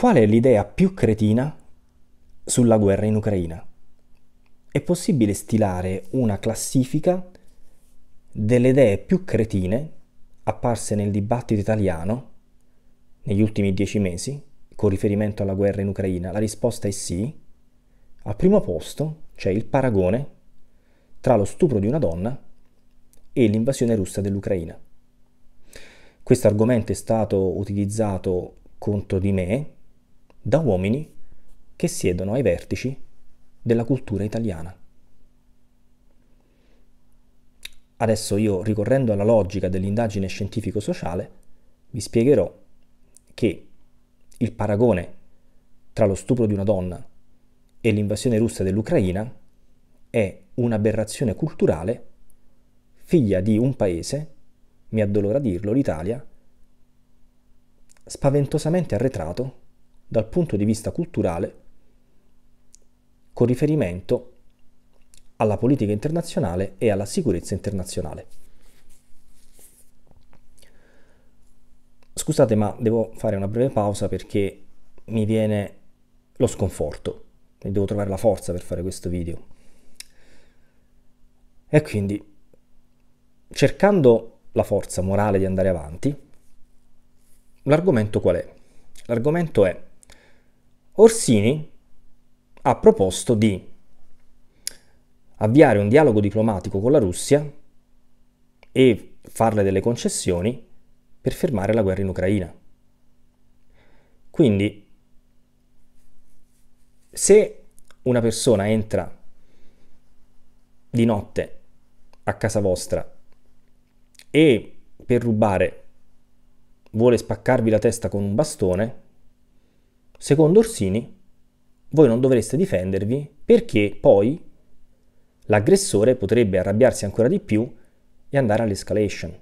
Qual è l'idea più cretina sulla guerra in Ucraina? È possibile stilare una classifica delle idee più cretine apparse nel dibattito italiano negli ultimi dieci mesi con riferimento alla guerra in Ucraina? La risposta è sì. Al primo posto c'è il paragone tra lo stupro di una donna e l'invasione russa dell'Ucraina. Questo argomento è stato utilizzato contro di me da uomini che siedono ai vertici della cultura italiana. Adesso io, ricorrendo alla logica dell'indagine scientifico-sociale, vi spiegherò che il paragone tra lo stupro di una donna e l'invasione russa dell'Ucraina è un'aberrazione culturale figlia di un paese, mi addolora dirlo, l'Italia, spaventosamente arretrato dal punto di vista culturale con riferimento alla politica internazionale e alla sicurezza internazionale. Scusate, ma devo fare una breve pausa perché mi viene lo sconforto e devo trovare la forza per fare questo video. E quindi, cercando la forza morale di andare avanti, l'argomento qual è? L'argomento è Orsini ha proposto di avviare un dialogo diplomatico con la Russia e farle delle concessioni per fermare la guerra in Ucraina. Quindi, se una persona entra di notte a casa vostra e per rubare vuole spaccarvi la testa con un bastone, Secondo Orsini, voi non dovreste difendervi perché poi l'aggressore potrebbe arrabbiarsi ancora di più e andare all'escalation.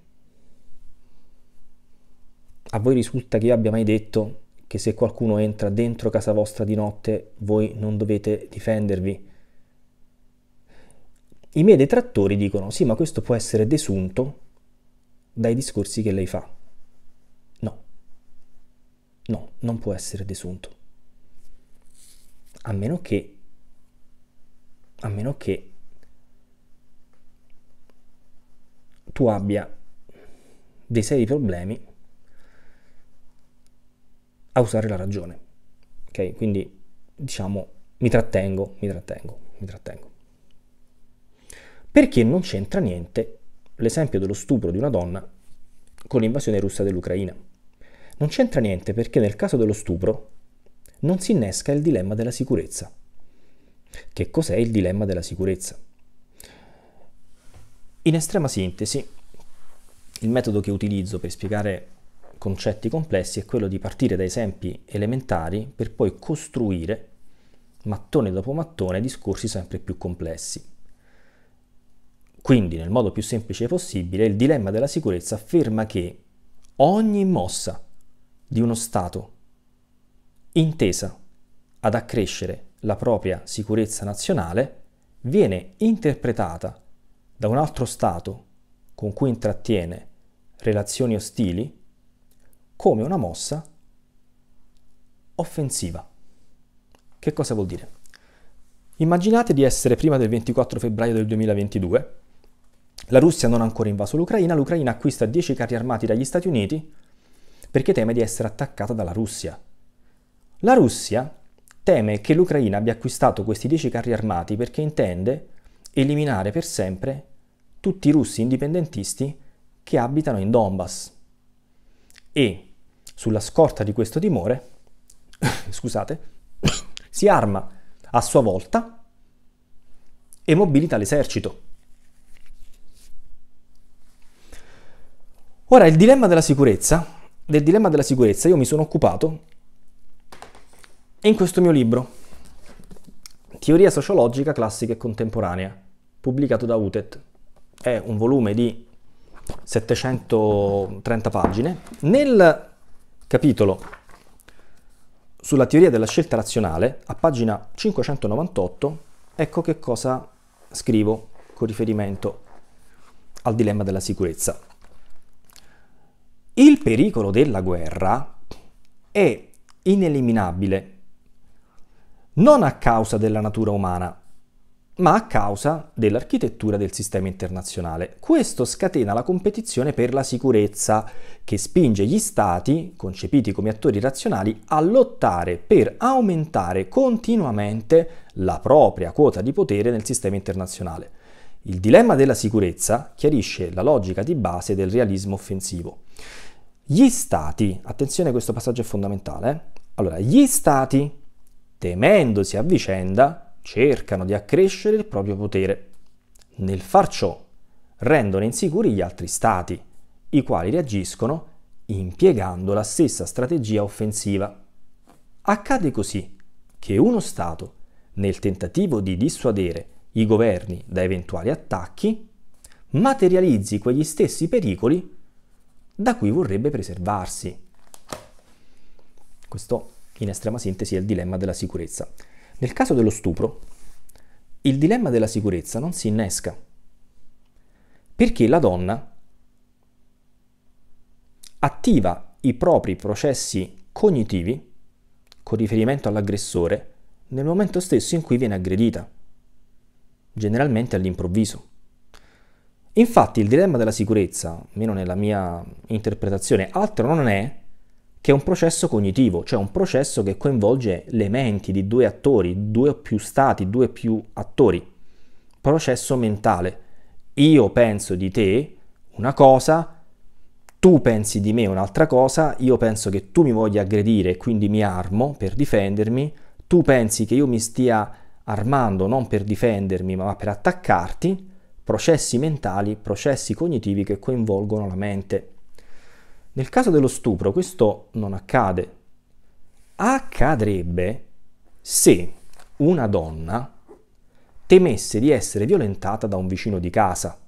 A voi risulta che io abbia mai detto che se qualcuno entra dentro casa vostra di notte voi non dovete difendervi? I miei detrattori dicono sì, ma questo può essere desunto dai discorsi che lei fa. No, non può essere desunto. A meno che... A meno che... Tu abbia dei seri problemi a usare la ragione. Ok? Quindi diciamo mi trattengo, mi trattengo, mi trattengo. Perché non c'entra niente l'esempio dello stupro di una donna con l'invasione russa dell'Ucraina. Non c'entra niente perché nel caso dello stupro non si innesca il dilemma della sicurezza. Che cos'è il dilemma della sicurezza? In estrema sintesi, il metodo che utilizzo per spiegare concetti complessi è quello di partire da esempi elementari per poi costruire mattone dopo mattone discorsi sempre più complessi. Quindi, nel modo più semplice possibile, il dilemma della sicurezza afferma che ogni mossa di uno Stato intesa ad accrescere la propria sicurezza nazionale viene interpretata da un altro Stato con cui intrattiene relazioni ostili come una mossa offensiva. Che cosa vuol dire? Immaginate di essere prima del 24 febbraio del 2022, la Russia non ha ancora invaso l'Ucraina, l'Ucraina acquista 10 carri armati dagli Stati Uniti, perché teme di essere attaccata dalla Russia. La Russia teme che l'Ucraina abbia acquistato questi 10 carri armati perché intende eliminare per sempre tutti i russi indipendentisti che abitano in Donbass. E sulla scorta di questo timore, scusate, si arma a sua volta e mobilita l'esercito. Ora, il dilemma della sicurezza del dilemma della sicurezza io mi sono occupato in questo mio libro, Teoria sociologica classica e contemporanea, pubblicato da UTET. È un volume di 730 pagine. Nel capitolo sulla teoria della scelta razionale, a pagina 598, ecco che cosa scrivo con riferimento al dilemma della sicurezza. Il pericolo della guerra è ineliminabile, non a causa della natura umana, ma a causa dell'architettura del sistema internazionale. Questo scatena la competizione per la sicurezza, che spinge gli stati, concepiti come attori razionali, a lottare per aumentare continuamente la propria quota di potere nel sistema internazionale. Il dilemma della sicurezza chiarisce la logica di base del realismo offensivo. Gli stati, attenzione questo passaggio è fondamentale, allora gli stati, temendosi a vicenda, cercano di accrescere il proprio potere. Nel far ciò rendono insicuri gli altri stati, i quali reagiscono impiegando la stessa strategia offensiva. Accade così che uno Stato, nel tentativo di dissuadere i governi da eventuali attacchi, materializzi quegli stessi pericoli da cui vorrebbe preservarsi. Questo in estrema sintesi è il dilemma della sicurezza. Nel caso dello stupro, il dilemma della sicurezza non si innesca, perché la donna attiva i propri processi cognitivi con riferimento all'aggressore nel momento stesso in cui viene aggredita, generalmente all'improvviso. Infatti il dilemma della sicurezza, almeno nella mia interpretazione, altro non è che un processo cognitivo, cioè un processo che coinvolge le menti di due attori, due o più stati, due o più attori. Processo mentale. Io penso di te una cosa, tu pensi di me un'altra cosa, io penso che tu mi voglia aggredire, e quindi mi armo per difendermi, tu pensi che io mi stia armando non per difendermi ma per attaccarti processi mentali, processi cognitivi che coinvolgono la mente. Nel caso dello stupro questo non accade. Accadrebbe se una donna temesse di essere violentata da un vicino di casa.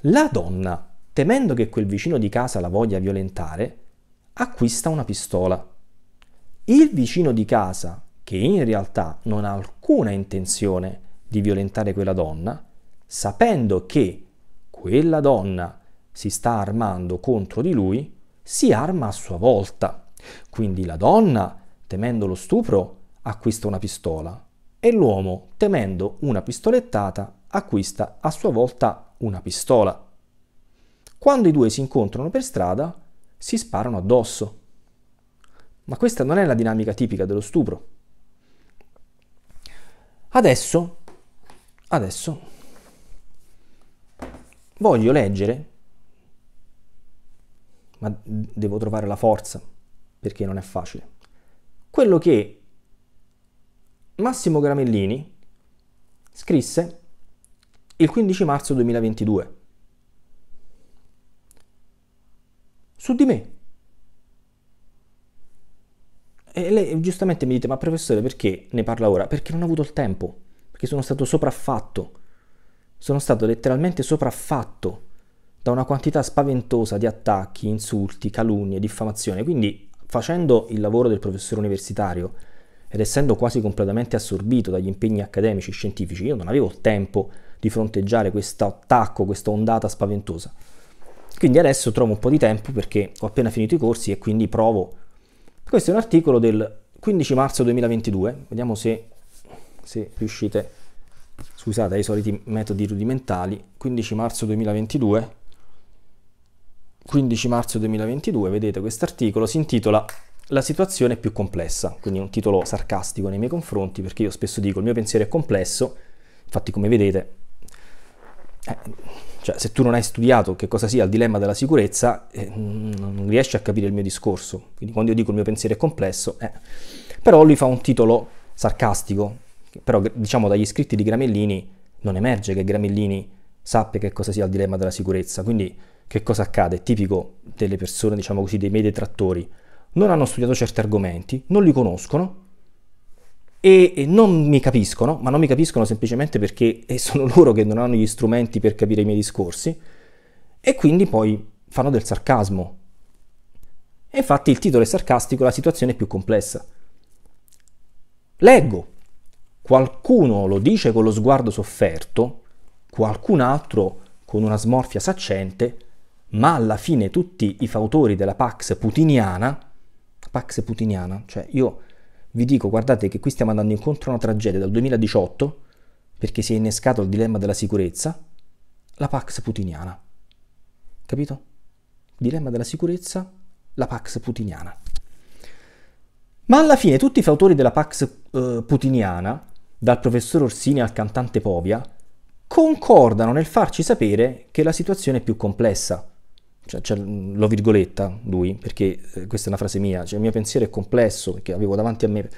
La donna, temendo che quel vicino di casa la voglia violentare, acquista una pistola. Il vicino di casa, che in realtà non ha alcuna intenzione di violentare quella donna, sapendo che quella donna si sta armando contro di lui, si arma a sua volta. Quindi la donna, temendo lo stupro, acquista una pistola e l'uomo, temendo una pistolettata, acquista a sua volta una pistola. Quando i due si incontrano per strada, si sparano addosso. Ma questa non è la dinamica tipica dello stupro. Adesso Adesso voglio leggere, ma devo trovare la forza perché non è facile, quello che Massimo Gramellini scrisse il 15 marzo 2022 su di me. E lei giustamente mi dite, ma professore perché ne parla ora? Perché non ha avuto il tempo perché sono stato sopraffatto. Sono stato letteralmente sopraffatto da una quantità spaventosa di attacchi, insulti, calunnie, diffamazione. Quindi, facendo il lavoro del professore universitario ed essendo quasi completamente assorbito dagli impegni accademici e scientifici, io non avevo tempo di fronteggiare questo attacco, questa ondata spaventosa. Quindi adesso trovo un po' di tempo perché ho appena finito i corsi e quindi provo. Questo è un articolo del 15 marzo 2022, vediamo se se riuscite, scusate, ai soliti metodi rudimentali, 15 marzo 2022, 15 marzo 2022, vedete quest'articolo, si intitola La situazione è più complessa, quindi è un titolo sarcastico nei miei confronti perché io spesso dico il mio pensiero è complesso, infatti come vedete, eh, cioè, se tu non hai studiato che cosa sia il dilemma della sicurezza, eh, non riesci a capire il mio discorso, quindi quando io dico il mio pensiero è complesso, eh. però lui fa un titolo sarcastico, però diciamo dagli scritti di Gramellini non emerge che Gramellini sappia che cosa sia il dilemma della sicurezza, quindi che cosa accade? È tipico delle persone, diciamo così, dei miei detrattori, non hanno studiato certi argomenti, non li conoscono e non mi capiscono, ma non mi capiscono semplicemente perché sono loro che non hanno gli strumenti per capire i miei discorsi e quindi poi fanno del sarcasmo. E infatti il titolo è sarcastico, la situazione è più complessa. Leggo, Qualcuno lo dice con lo sguardo sofferto, qualcun altro con una smorfia saccente, ma alla fine tutti i fautori della Pax putiniana, Pax putiniana, cioè io vi dico, guardate che qui stiamo andando incontro a una tragedia dal 2018, perché si è innescato il dilemma della sicurezza, la Pax putiniana. Capito? Dilemma della sicurezza, la Pax putiniana. Ma alla fine tutti i fautori della Pax eh, putiniana dal professor Orsini al cantante Povia, concordano nel farci sapere che la situazione è più complessa. Cioè, cioè, l'ho virgoletta lui, perché eh, questa è una frase mia, cioè il mio pensiero è complesso, perché avevo davanti a me,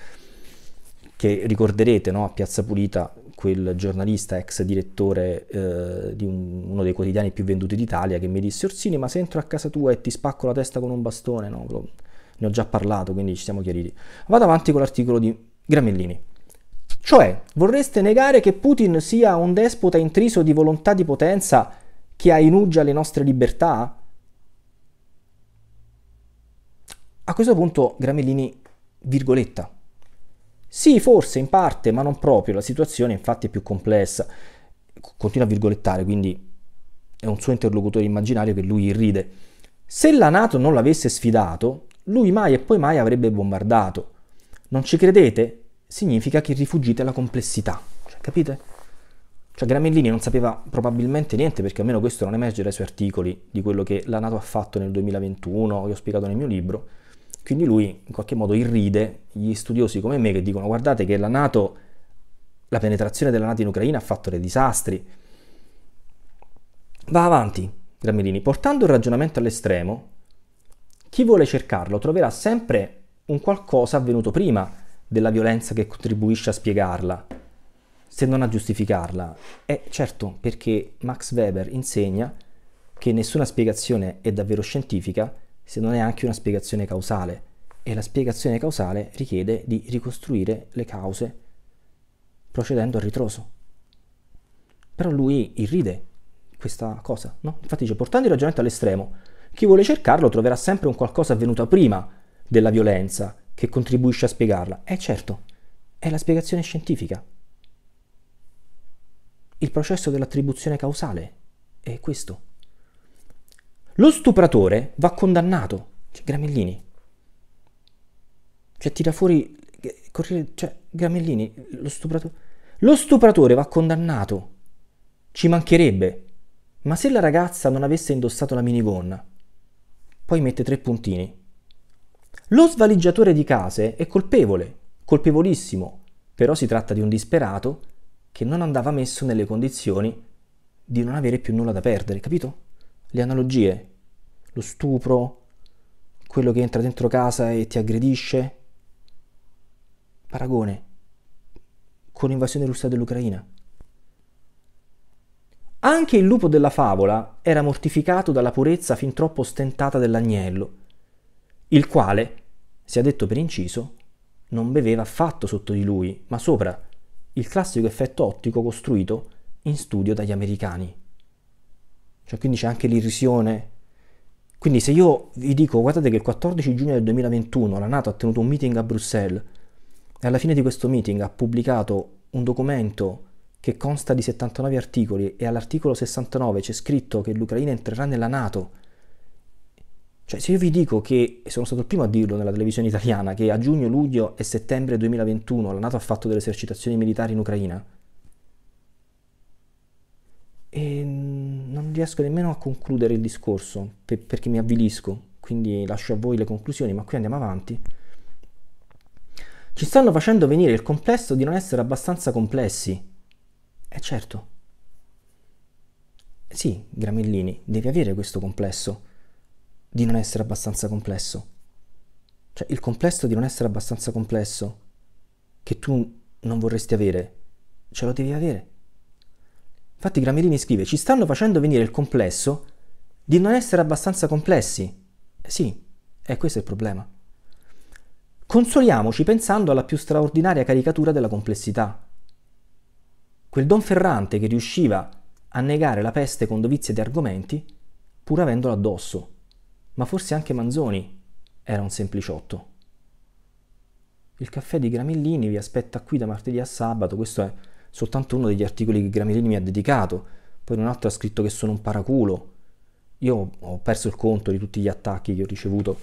che ricorderete no, a Piazza Pulita, quel giornalista ex direttore eh, di un, uno dei quotidiani più venduti d'Italia, che mi disse Orsini, ma se entro a casa tua e ti spacco la testa con un bastone, no, ne ho già parlato, quindi ci siamo chiariti. Vado avanti con l'articolo di Gramellini. Cioè, vorreste negare che Putin sia un despota intriso di volontà di potenza che ha in uggia le nostre libertà? A questo punto Gramellini virgoletta. Sì, forse in parte, ma non proprio, la situazione infatti è più complessa. Continua a virgolettare, quindi è un suo interlocutore immaginario che lui irride. Se la Nato non l'avesse sfidato, lui mai e poi mai avrebbe bombardato. Non ci credete? significa che rifugite la complessità. Cioè, capite? Cioè Gramellini non sapeva probabilmente niente, perché almeno questo non emerge dai suoi articoli di quello che la Nato ha fatto nel 2021, che ho spiegato nel mio libro. Quindi lui in qualche modo irride gli studiosi come me che dicono guardate che la Nato, la penetrazione della Nato in Ucraina ha fatto dei disastri. Va avanti, Gramellini, portando il ragionamento all'estremo, chi vuole cercarlo troverà sempre un qualcosa avvenuto prima, della violenza che contribuisce a spiegarla, se non a giustificarla. È certo, perché Max Weber insegna che nessuna spiegazione è davvero scientifica se non è anche una spiegazione causale, e la spiegazione causale richiede di ricostruire le cause procedendo a ritroso. Però lui irride questa cosa, no? Infatti dice, portando il ragionamento all'estremo, chi vuole cercarlo troverà sempre un qualcosa avvenuto prima della violenza che contribuisce a spiegarla. Eh certo, è la spiegazione scientifica. Il processo dell'attribuzione causale è questo. Lo stupratore va condannato, cioè Gramellini. Cioè tira fuori, eh, cioè Gramellini, lo stupratore. Lo stupratore va condannato, ci mancherebbe. Ma se la ragazza non avesse indossato la minigonna, poi mette tre puntini, lo svaligiatore di case è colpevole, colpevolissimo, però si tratta di un disperato che non andava messo nelle condizioni di non avere più nulla da perdere, capito? Le analogie, lo stupro, quello che entra dentro casa e ti aggredisce. Paragone con l'invasione russa dell'Ucraina. Anche il lupo della favola era mortificato dalla purezza fin troppo ostentata dell'agnello, il quale sia detto per inciso, non beveva affatto sotto di lui, ma sopra, il classico effetto ottico costruito in studio dagli americani. Cioè, quindi c'è anche l'irrisione. Quindi se io vi dico, guardate che il 14 giugno del 2021 la Nato ha tenuto un meeting a Bruxelles e alla fine di questo meeting ha pubblicato un documento che consta di 79 articoli e all'articolo 69 c'è scritto che l'Ucraina entrerà nella Nato cioè, se io vi dico che, e sono stato il primo a dirlo nella televisione italiana, che a giugno, luglio e settembre 2021 la Nato ha fatto delle esercitazioni militari in Ucraina, e non riesco nemmeno a concludere il discorso per, perché mi avvilisco, quindi lascio a voi le conclusioni, ma qui andiamo avanti. Ci stanno facendo venire il complesso di non essere abbastanza complessi. E eh certo. Sì, Gramellini, devi avere questo complesso di non essere abbastanza complesso. Cioè il complesso di non essere abbastanza complesso che tu non vorresti avere, ce lo devi avere. Infatti Grammerini scrive, ci stanno facendo venire il complesso di non essere abbastanza complessi. Eh sì, eh, è questo il problema. Consoliamoci pensando alla più straordinaria caricatura della complessità. Quel Don Ferrante che riusciva a negare la peste con dovizia di argomenti pur avendola addosso ma forse anche Manzoni era un sempliciotto. Il caffè di Gramellini vi aspetta qui da martedì a sabato, questo è soltanto uno degli articoli che Gramellini mi ha dedicato, poi un altro ha scritto che sono un paraculo. Io ho perso il conto di tutti gli attacchi che ho ricevuto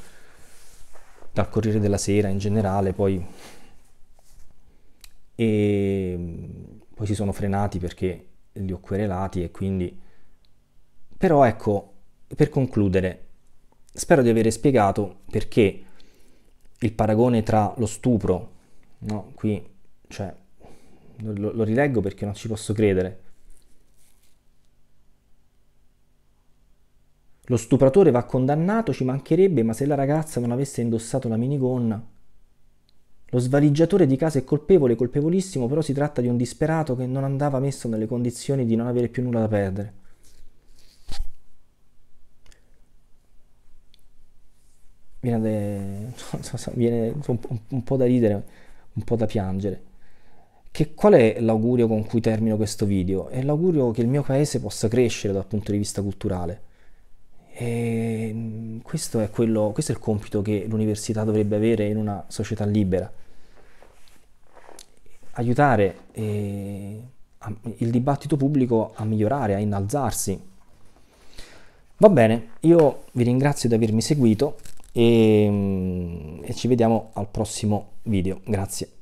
dal Corriere della Sera in generale, poi, e... poi si sono frenati perché li ho querelati e quindi... Però ecco, per concludere, Spero di aver spiegato perché il paragone tra lo stupro, no, qui, cioè, lo, lo rileggo perché non ci posso credere. Lo stupratore va condannato, ci mancherebbe, ma se la ragazza non avesse indossato la minigonna... Lo svaligiatore di casa è colpevole, colpevolissimo, però si tratta di un disperato che non andava messo nelle condizioni di non avere più nulla da perdere. viene, de, so, viene un, un, po' da ridere, un po' da piangere. Che qual è l'augurio con cui termino questo video? È l'augurio che il mio paese possa crescere dal punto di vista culturale. E mm, questo è, quello, questo è il compito che l'università dovrebbe avere in una società libera. Aiutare eh, a, il dibattito pubblico a migliorare, a innalzarsi. Va bene, io vi ringrazio di avermi seguito e, mm, e ci vediamo al prossimo video. Grazie.